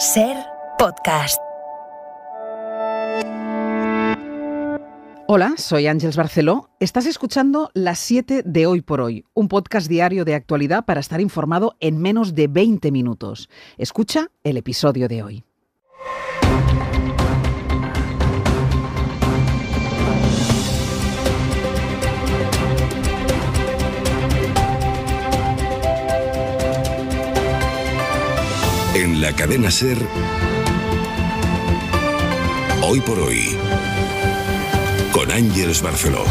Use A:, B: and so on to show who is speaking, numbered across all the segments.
A: Ser podcast. Hola, soy Ángeles Barceló. Estás escuchando Las 7 de hoy por hoy, un podcast diario de actualidad para estar informado en menos de 20 minutos. Escucha el episodio de hoy.
B: la cadena Ser, hoy por hoy, con Ángeles Barceló.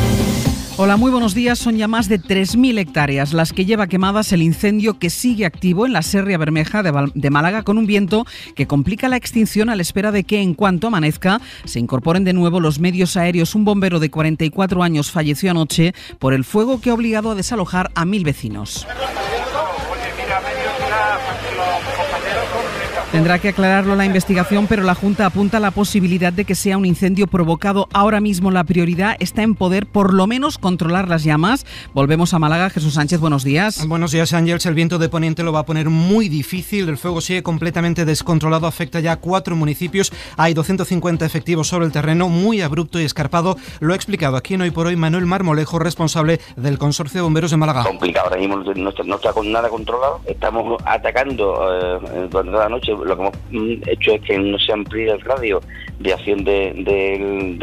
A: Hola, muy buenos días. Son ya más de 3.000 hectáreas las que lleva quemadas el incendio que sigue activo en la Serria Bermeja de, Málaga con un viento que complica la extinción a la espera de que en cuanto amanezca se incorporen de nuevo los medios aéreos. Un bombero de 44 años falleció anoche por el fuego que ha obligado a desalojar a mil vecinos. Tendrá que aclararlo la investigación, pero la Junta apunta a la posibilidad de que sea un incendio provocado. Ahora mismo la prioridad está en poder por lo menos controlar
B: las llamas. Volvemos a Málaga. Jesús Sánchez, buenos días. Buenos días, Ángels. El viento de Poniente lo va a poner muy difícil. El fuego sigue completamente descontrolado. Afecta ya cuatro municipios. Hay 250 efectivos sobre el terreno, muy abrupto y escarpado. Lo ha explicado aquí en Hoy por Hoy Manuel Marmolejo, responsable del Consorcio de Bomberos de Málaga. Complicado. no está, con nada controlado. Estamos atacando eh, durante la noche lo que hemos mm, hecho es que no se amplíe el radio de
C: acción del,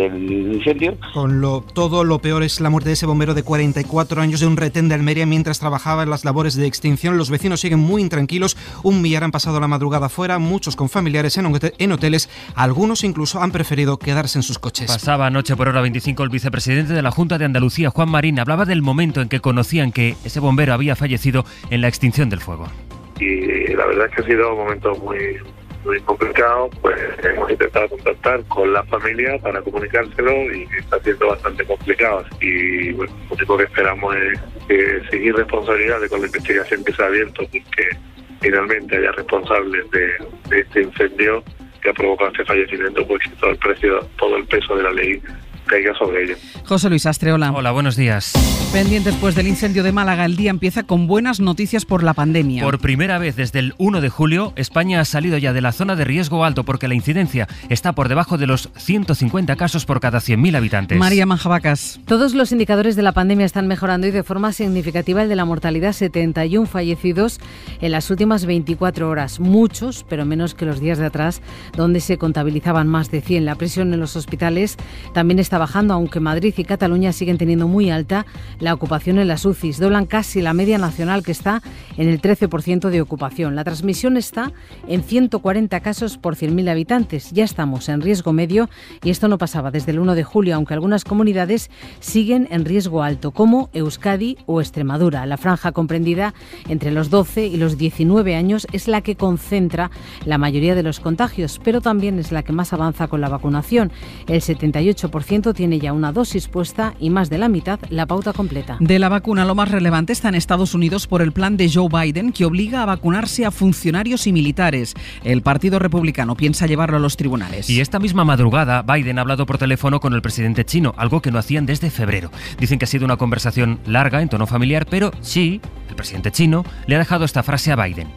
C: incendio.
B: Con lo, todo lo peor es la muerte de ese bombero de 44 años de un retén de Almería mientras trabajaba en las labores de extinción. Los vecinos siguen muy intranquilos. Un millar han pasado la madrugada fuera, muchos con familiares en, en hoteles. Algunos incluso han preferido quedarse en sus coches. Pasaba anoche por hora 25 el vicepresidente de la Junta de Andalucía, Juan Marín, hablaba del momento en que conocían que ese bombero había fallecido en la extinción del fuego y eh, la verdad es que ha sido un momento muy muy complicado, pues hemos intentado contactar con la familia para comunicárselo y está siendo bastante complicado. Y bueno, lo único que esperamos es seguir responsabilidades con la investigación que se ha abierto y que finalmente haya responsables de, de este incendio que ha provocado este fallecimiento, pues que todo el precio, todo el peso de la ley
A: José Luis Astre, hola. Hola, buenos días. Pendientes pues, después del incendio de Málaga, el día empieza con buenas noticias por la pandemia. Por
B: primera vez desde el 1 de julio, España ha salido ya de la zona de riesgo alto porque la incidencia está por debajo de los 150 casos por cada 100.000 habitantes. María
A: Manjabacas. Todos los indicadores de la pandemia están mejorando y de forma significativa el de la mortalidad, 71 fallecidos en las últimas 24 horas. Muchos, pero menos que los días de atrás, donde se contabilizaban más de 100. La presión en los hospitales también está bajando, aunque Madrid y Cataluña siguen teniendo muy alta la ocupación en las UCIs. Doblan casi la media nacional que está en el 13% de ocupación. La transmisión está en 140 casos por 100.000 habitantes. Ya estamos en riesgo medio y esto no pasaba desde el 1 de julio, aunque algunas comunidades siguen en riesgo alto, como Euskadi o Extremadura. La franja comprendida entre los 12 y los 19 años es la que concentra la mayoría de los contagios, pero también es la que más avanza con la vacunación. El 78% tiene ya una dosis puesta y más de la mitad la pauta completa. De la vacuna, lo más relevante está en Estados Unidos por el plan de Joe Biden que obliga a vacunarse a funcionarios y militares. El Partido Republicano piensa llevarlo a los tribunales.
B: Y esta misma madrugada, Biden ha hablado por teléfono con el presidente chino, algo que no hacían desde febrero. Dicen que ha sido una conversación larga, en tono familiar, pero sí, el presidente chino, le ha dejado esta frase a Biden.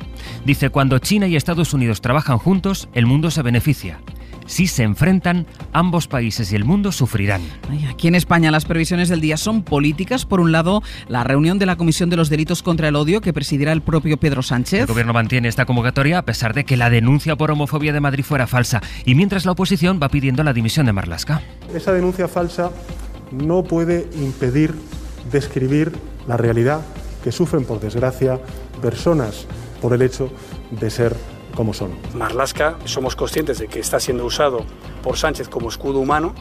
B: Dice, cuando China y Estados Unidos trabajan juntos, el mundo se beneficia. Si se enfrentan, ambos países y el mundo sufrirán. aquí en España las previsiones del día son políticas.
A: Por un lado, la reunión de la Comisión de los Delitos contra el Odio que presidirá el propio Pedro Sánchez. El gobierno
B: mantiene esta convocatoria a pesar de que la denuncia por homofobia de Madrid fuera falsa. Y mientras la oposición va pidiendo la dimisión de Marlasca. Esa denuncia falsa no puede impedir describir la realidad que sufren, por desgracia, personas por el hecho de ser Marlaska, somos conscientes de que está siendo usado por Sánchez como escudo humano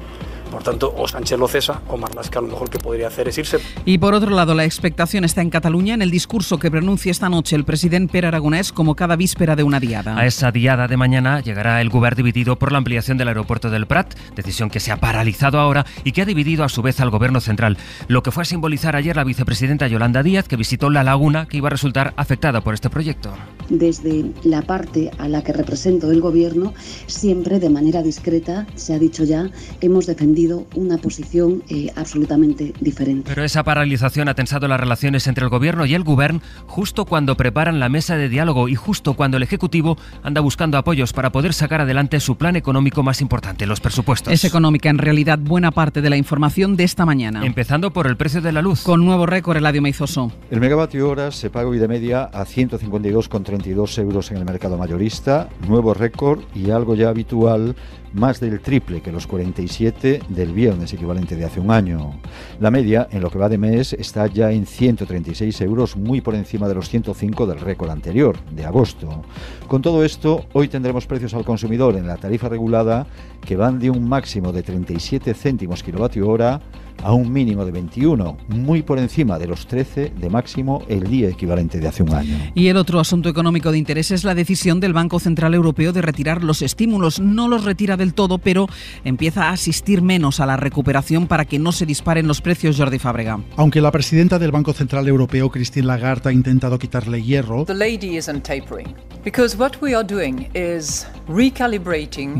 B: por tanto, o Sánchez lo cesa o Marlaska lo mejor que podría hacer es irse.
A: Y por otro lado, la expectación está en Cataluña en el discurso que pronuncia esta noche el presidente Per Aragonés como cada víspera de una diada. A
B: esa diada de mañana llegará el gobierno dividido por la ampliación del aeropuerto del Prat, decisión que se ha paralizado ahora y que ha dividido a su vez al gobierno central, lo que fue a simbolizar ayer la vicepresidenta Yolanda Díaz que visitó la laguna que iba a resultar afectada por este proyecto.
D: Desde la parte a la que represento el gobierno, siempre de manera discreta, se ha dicho ya, hemos defendido una posición eh, absolutamente diferente.
B: Pero esa paralización ha tensado las relaciones entre el Gobierno y el Govern justo cuando preparan la mesa de diálogo y justo cuando el Ejecutivo anda buscando apoyos para poder sacar adelante su plan económico más importante, los presupuestos. Es
A: económica en realidad buena parte de la información de esta mañana.
B: Empezando por el precio de la luz.
A: Con nuevo récord, Eladio Meizoso.
C: El megavatio hora se paga hoy de media a 152,32 euros en el mercado mayorista, nuevo récord y algo ya habitual más del triple que los 47 del viernes equivalente de hace un año. La media, en lo que va de mes, está ya en 136 euros, muy por encima de los 105 del récord anterior, de agosto. Con todo esto, hoy tendremos precios al consumidor en la tarifa regulada que van de un máximo de 37 céntimos kilovatio hora a un mínimo de 21, muy por encima de los 13 de máximo el día equivalente de hace un año.
A: Y el otro asunto económico de interés es la decisión del Banco Central Europeo de retirar los estímulos. No los retira del todo, pero empieza a asistir menos a la recuperación para que no se disparen los precios, Jordi Fabregam.
B: Aunque la presidenta del Banco Central Europeo, Christine Lagarde, ha intentado quitarle hierro,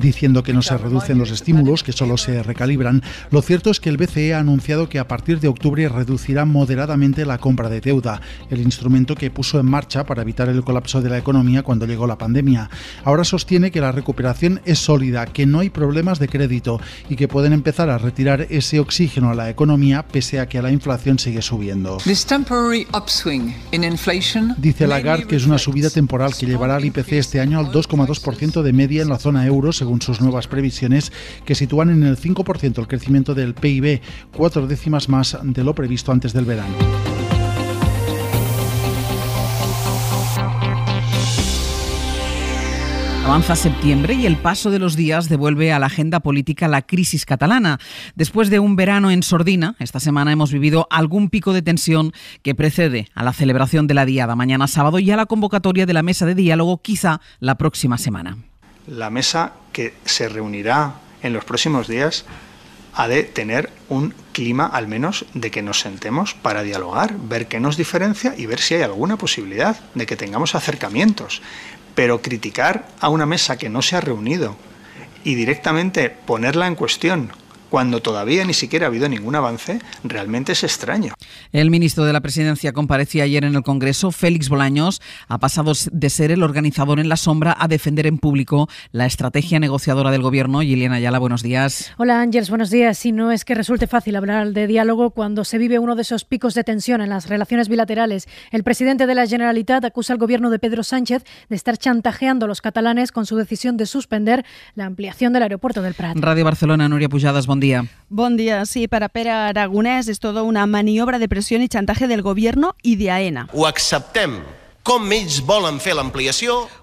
B: diciendo que no se reducen los estímulos, que solo se recalibran, lo cierto es que el BCE ha anunciado que a partir de octubre reducirá moderadamente la compra de deuda, el instrumento que puso en marcha para evitar el colapso de la economía cuando llegó la pandemia. Ahora sostiene que la recuperación es sólida, que no hay problemas de crédito y que pueden empezar a retirar ese oxígeno a la economía pese a que la inflación sigue subiendo. Dice Lagarde que es una subida temporal que llevará al IPC este año al 2,2% de media en la zona euro, según sus nuevas previsiones, que sitúan en el 5% el crecimiento del PIB, cuatro décimas más de lo previsto antes del verano.
A: Avanza septiembre y el paso de los días devuelve a la agenda política la crisis catalana. Después de un verano en sordina, esta semana hemos vivido algún pico de tensión que precede a la celebración de la Diada mañana sábado y a la convocatoria de la mesa de diálogo quizá la próxima semana.
B: La mesa que se reunirá en los próximos días ha de tener un clima al menos de que nos sentemos para dialogar, ver qué nos diferencia y ver si hay alguna posibilidad de que tengamos acercamientos. Pero criticar a una mesa que no se ha reunido y directamente ponerla en cuestión cuando todavía ni siquiera ha habido ningún avance, realmente es extraño.
A: El ministro de la Presidencia comparecía ayer en el Congreso, Félix Bolaños, ha pasado de ser el organizador en la sombra a defender en público la estrategia negociadora del Gobierno. Liliana Ayala, buenos días.
D: Hola Ángels, buenos días. Si no es que resulte fácil hablar de diálogo cuando se vive uno de esos picos de tensión en las relaciones bilaterales, el presidente de la Generalitat acusa al Gobierno de Pedro Sánchez de estar chantajeando a los catalanes con su decisión de suspender la ampliación del aeropuerto del Prat.
A: Radio Barcelona, Nuria Pujadas, Bon dia.
D: Bon dia. Sí, per a Pere Aragonès és tota una maniobra de
E: pressió i chantaje del govern i de AENA.
C: Ho acceptem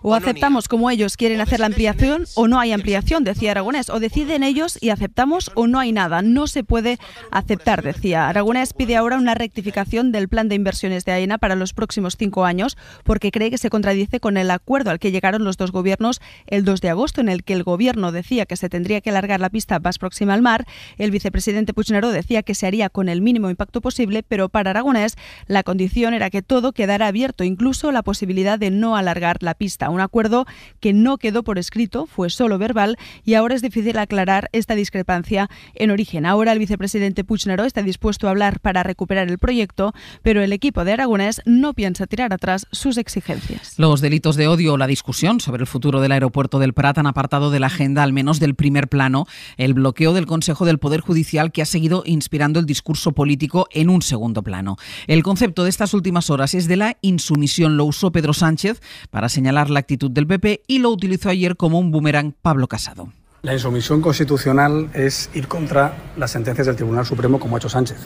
E: O aceptamos como ellos quieren hacer la ampliación o no hay ampliación, decía Aragonés. O deciden ellos y aceptamos o no hay nada. No se puede aceptar, decía. Aragonés pide ahora una rectificación del plan de inversiones de AENA para los próximos cinco años porque cree que se contradice con el acuerdo al que llegaron los dos gobiernos el 2 de agosto, en el que el gobierno decía que se tendría que alargar la pista más próxima al mar. El vicepresidente Puigneró decía que se haría con el mínimo impacto posible, pero para Aragonés la condición era que todo quedara abierto, incluso la posibilidad de no alargar la pista. Un acuerdo que no quedó por escrito, fue solo verbal y ahora es difícil aclarar esta discrepancia en origen. Ahora el vicepresidente Puchnero está dispuesto a hablar para recuperar el proyecto, pero el equipo de Aragonés no piensa tirar atrás sus exigencias.
A: Los delitos de odio o la discusión sobre el futuro del aeropuerto del Prat han apartado de la agenda, al menos del primer plano, el bloqueo del Consejo del Poder Judicial que ha seguido inspirando el discurso político en un segundo plano. El concepto de estas últimas horas es de la insumisión. Lo usó Pedro Sánchez para señalar la actitud del PP y lo utilizó ayer como un boomerang Pablo Casado.
B: La insumisión constitucional es ir contra las sentencias del Tribunal Supremo como ha hecho Sánchez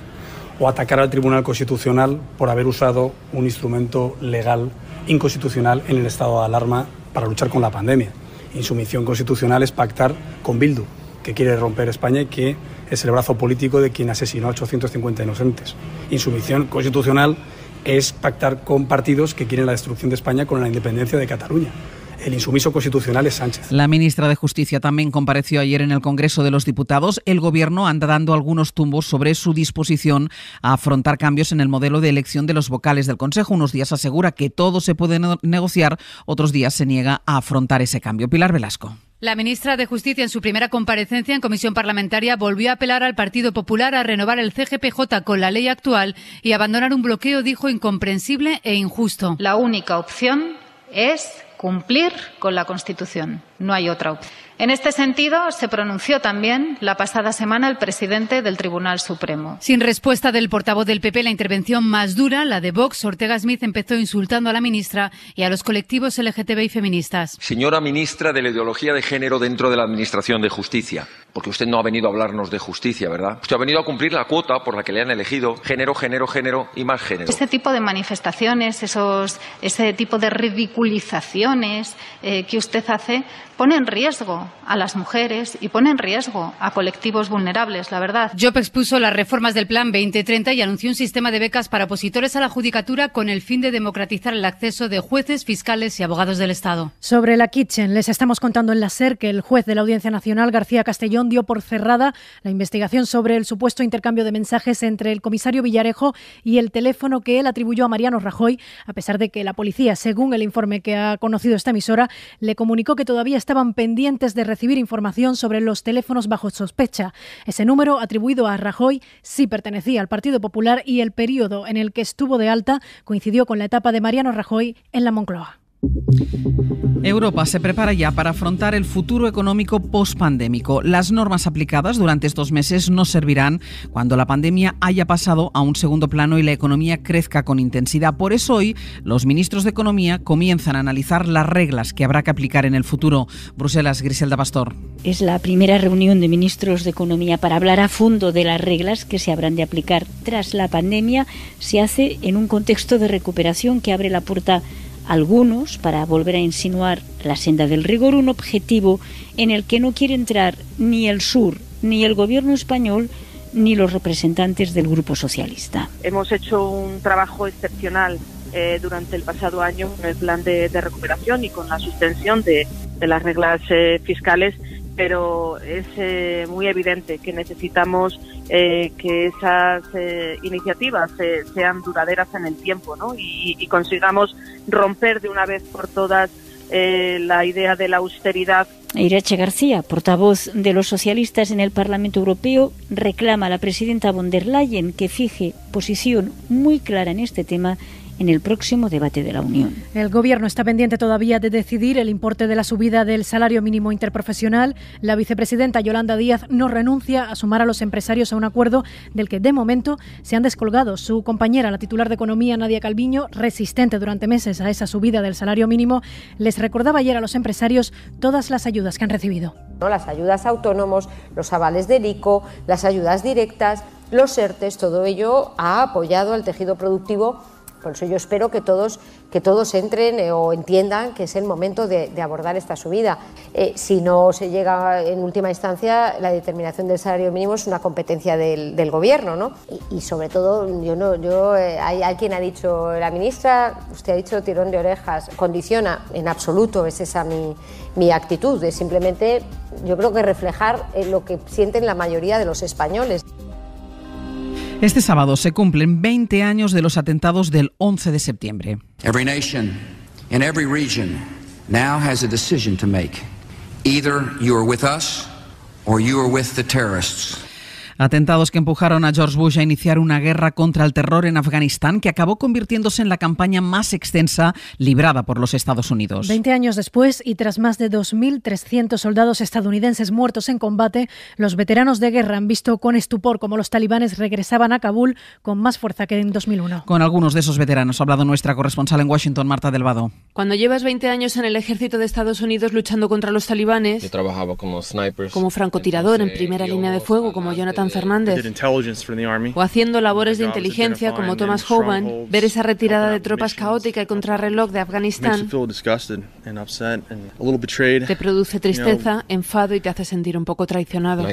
B: o atacar al Tribunal Constitucional por haber usado un instrumento legal inconstitucional en el estado de alarma para luchar con la pandemia. Insumisión constitucional es pactar con Bildu, que quiere romper España y que es el brazo político de quien asesinó a 850 inocentes. Insumisión constitucional es pactar con partidos que quieren la destrucción de España con la independencia de Cataluña. El insumiso constitucional es Sánchez.
A: La ministra de Justicia también compareció ayer en el Congreso de los Diputados. El Gobierno anda dando algunos tumbos sobre su disposición a afrontar cambios en el modelo de elección de los vocales del Consejo. Unos días asegura que todo se puede negociar, otros días se niega a afrontar ese cambio. Pilar Velasco.
D: La ministra de Justicia, en su primera comparecencia en comisión parlamentaria, volvió a apelar al Partido Popular a renovar el CGPJ con la ley actual y abandonar un bloqueo, dijo, incomprensible e injusto. La única opción es cumplir con la Constitución. No hay otra opción. En este sentido, se pronunció también la pasada semana el presidente del Tribunal Supremo. Sin respuesta del portavoz del PP, la intervención más dura, la de Vox, Ortega Smith empezó insultando a la ministra y a los colectivos LGTBI feministas.
B: Señora ministra de la ideología de género dentro de la Administración de Justicia, porque usted no ha venido a hablarnos de justicia, ¿verdad? Usted ha venido a cumplir la cuota por la que le han elegido género, género, género
D: y más género. Ese tipo de manifestaciones, esos, ese tipo de ridiculizaciones eh, que usted hace pone en riesgo a las mujeres y pone en riesgo a colectivos vulnerables, la verdad. Job expuso las reformas del Plan 2030 y anunció un sistema de becas para opositores a la judicatura con el fin de democratizar el acceso de jueces, fiscales y abogados del Estado. Sobre la Kitchen, les estamos contando en la SER que el juez de la Audiencia Nacional, García Castellón, dio por cerrada la investigación sobre el supuesto intercambio de mensajes entre el comisario Villarejo y el teléfono que él atribuyó a Mariano Rajoy, a pesar de que la policía, según el informe que ha conocido esta emisora, le comunicó que todavía está estaban pendientes de recibir información sobre los teléfonos bajo sospecha. Ese número atribuido a Rajoy sí pertenecía al Partido Popular y el periodo en el que estuvo de alta coincidió con la etapa de Mariano Rajoy en la Moncloa.
A: Europa se prepara ya para afrontar el futuro económico pospandémico. Las normas aplicadas durante estos meses no servirán cuando la pandemia haya pasado a un segundo plano y la economía crezca con intensidad. Por eso hoy los ministros de Economía comienzan a analizar las reglas que habrá que aplicar en el futuro. Bruselas, Griselda Pastor.
D: Es la primera reunión de ministros de Economía para hablar a fondo de las reglas que se habrán de aplicar tras la pandemia. Se hace en un contexto de recuperación que abre la puerta algunos para volver a insinuar la senda del rigor, un objetivo en el que no quiere entrar ni el sur, ni el gobierno español, ni los representantes del Grupo Socialista.
E: Hemos hecho un trabajo excepcional eh, durante el pasado año con el plan de, recuperación y con la suspensión de, las reglas eh, fiscales pero es eh, muy evidente que necesitamos eh, que esas eh, iniciativas eh, sean duraderas en el tiempo ¿no? y, y, consigamos romper de una vez por todas la idea de la austeridad.
D: Irache García, portavoz de los socialistas en el Parlamento Europeo, reclama a la presidenta von der Leyen que fije posición muy clara en este tema en el próximo debate de la Unión. El Gobierno está pendiente todavía de decidir el importe de la subida del salario mínimo interprofesional. La vicepresidenta Yolanda Díaz no renuncia a sumar a los empresarios a un acuerdo del que de momento se han descolgado. Su compañera, la titular de Economía, Nadia Calviño, resistente durante meses a esa subida del salario mínimo, les recordaba ayer a los empresarios todas las ayudas que han recibido.
C: Las ayudas autónomos, los avales del ICO, las ayudas directas, los ERTES, todo ello ha apoyado al tejido productivo por eso yo espero que todos, que todos entren eh, o entiendan que es el momento de, abordar esta subida. Eh, si no se llega en última instancia, la determinación del salario mínimo es una competencia del, gobierno, Y, sobre todo, yo no, yo eh, hay, quien ha dicho, la ministra, usted ha dicho tirón de orejas, condiciona en absoluto, es esa mi, mi actitud, es simplemente yo creo que reflejar lo que sienten la mayoría de los españoles.
A: Este sábado se cumplen 20 años de los atentados del 11 de septiembre.
D: Every nation in every region
A: now has a decision to make. Either you are with us or you are with the terrorists. Atentados que empujaron a George Bush a iniciar una guerra contra el terror en Afganistán que acabó convirtiéndose en la campaña más extensa librada por los Estados Unidos.
D: Veinte años después y tras más de 2.300 soldados estadounidenses muertos en combate, los veteranos de guerra han visto con estupor cómo los talibanes regresaban a Kabul con más fuerza que en 2001.
A: Con algunos de esos veteranos ha hablado nuestra corresponsal en Washington, Marta Delvado.
D: Cuando llevas 20 años en el
E: ejército de Estados Unidos luchando contra los talibanes, yo
B: trabajaba como
E: francotirador en primera línea de fuego, como Jonathan Fernández, o haciendo labores de inteligencia como Thomas Hoban, ver esa retirada de tropas caótica y contrarreloj de Afganistán
D: te produce tristeza,
E: enfado y te hace sentir un poco traicionado.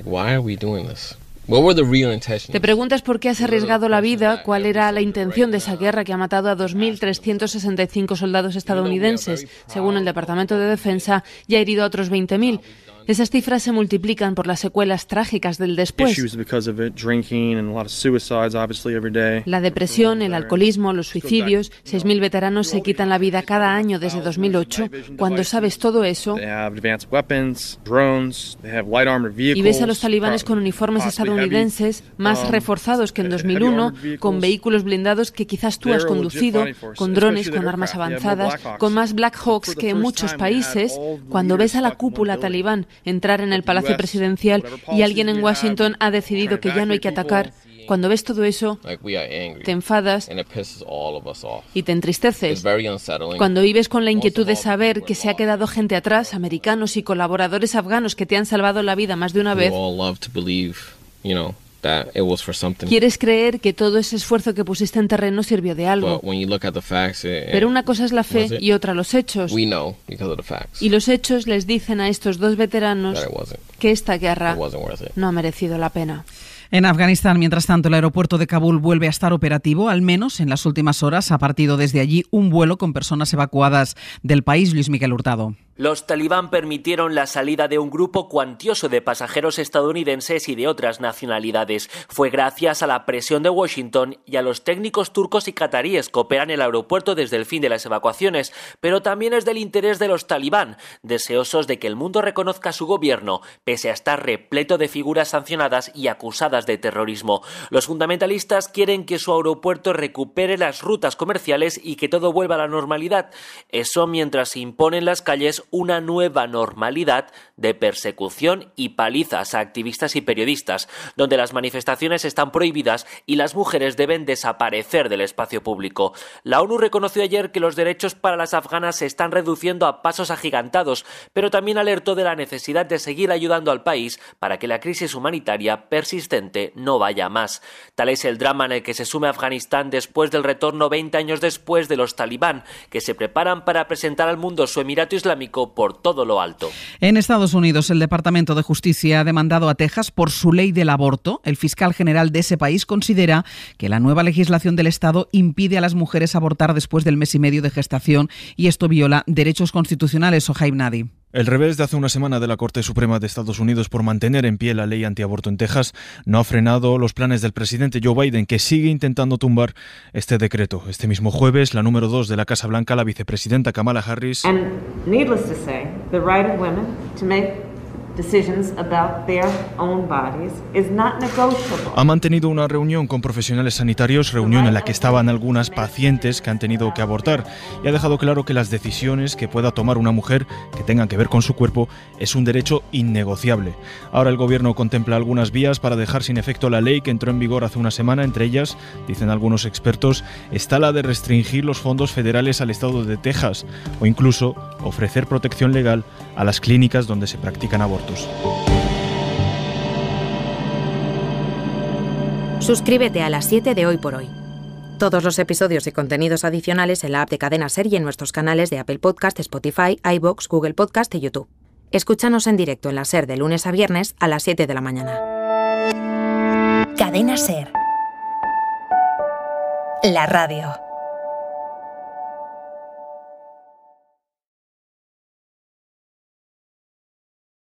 E: Te preguntas por qué has arriesgado la vida, cuál era la intención de esa guerra que ha matado a 2.365 soldados estadounidenses, según el Departamento de Defensa, y ha herido a otros 20.000. Esas cifras se multiplican por las secuelas trágicas del después. La depresión, el alcoholismo, los suicidios. 6.000 veteranos se quitan la vida cada año desde 2008. Cuando sabes todo eso
D: y ves a los talibanes con uniformes estadounidenses más
E: reforzados que en 2001, con vehículos blindados que quizás tú has conducido, con drones, con armas avanzadas, con más Black Hawks que en muchos países, cuando ves a la cúpula talibán entrar en el Palacio Presidencial y alguien en Washington ha decidido que ya no hay que atacar, cuando ves todo eso,
C: te
E: enfadas y te entristeces. Cuando vives con la inquietud de saber que se ha quedado gente atrás, americanos y colaboradores afganos que te han salvado la vida más de una vez, Quieres creer que todo ese esfuerzo que pusiste en terreno sirvió de algo.
A: Pero una cosa es la fe y otra
E: los hechos. Y los hechos les dicen a estos dos veteranos que esta guerra no ha merecido la pena.
A: En Afganistán, mientras tanto, el aeropuerto de Kabul vuelve a estar operativo, al menos en las últimas horas ha partido desde allí un vuelo con personas evacuadas del país, Luis Miguel Hurtado.
C: Los talibán permitieron la salida de un grupo cuantioso de pasajeros estadounidenses y de otras nacionalidades. Fue gracias a la presión de Washington y a los técnicos turcos y cataríes que operan el aeropuerto desde el fin de las evacuaciones, pero también es del interés de los talibán, deseosos de que el mundo reconozca su gobierno, pese a estar repleto de figuras sancionadas y acusadas de terrorismo. Los fundamentalistas quieren que su aeropuerto recupere las rutas comerciales y que todo vuelva a la normalidad. Eso mientras se imponen las calles una nueva normalidad de persecución y palizas a activistas y periodistas, donde las manifestaciones están prohibidas y las mujeres deben desaparecer del espacio público. La ONU reconoció ayer que los derechos para las afganas se están reduciendo a pasos agigantados, pero también alertó de la necesidad de seguir ayudando al país para que la crisis humanitaria persistente no vaya más. Tal es el drama en el que se sume Afganistán después del retorno 20 años después de los talibán, que se preparan para presentar al mundo su Emirato Islámico por todo lo alto.
A: En Estados Unidos, el Departamento de Justicia ha demandado a Texas por su ley del aborto. El fiscal general de ese país considera que la nueva legislación del Estado impide a las mujeres abortar después del mes y medio de gestación y esto viola derechos constitucionales. o Nadi.
B: El revés de hace una semana de la Corte Suprema de Estados Unidos por mantener en pie la ley antiaborto en Texas no ha frenado los planes del presidente Joe Biden, que sigue intentando tumbar este decreto. Este mismo jueves, la número dos de la Casa Blanca, la vicepresidenta Kamala Harris. Ha mantenido una reunión con profesionales sanitarios, reunión en la que estaban algunas pacientes que han tenido que abortar, y ha dejado claro que las decisiones que pueda tomar una mujer que tengan que ver con su cuerpo es un derecho innegociable. Ahora el gobierno contempla algunas vías para dejar sin efecto la ley que entró en vigor hace una semana, entre ellas, dicen algunos expertos, está la de restringir los fondos federales al estado de Texas o incluso ofrecer protección legal a las clínicas donde se practican abortos.
E: Suscríbete a las 7 de hoy por hoy. Todos los episodios y contenidos adicionales en la app de Cadena Ser y en nuestros canales de Apple Podcast, Spotify, iBox, Google Podcast y YouTube. Escúchanos en directo en la Ser de lunes a viernes a las 7 de la mañana. Cadena Ser. La
B: radio.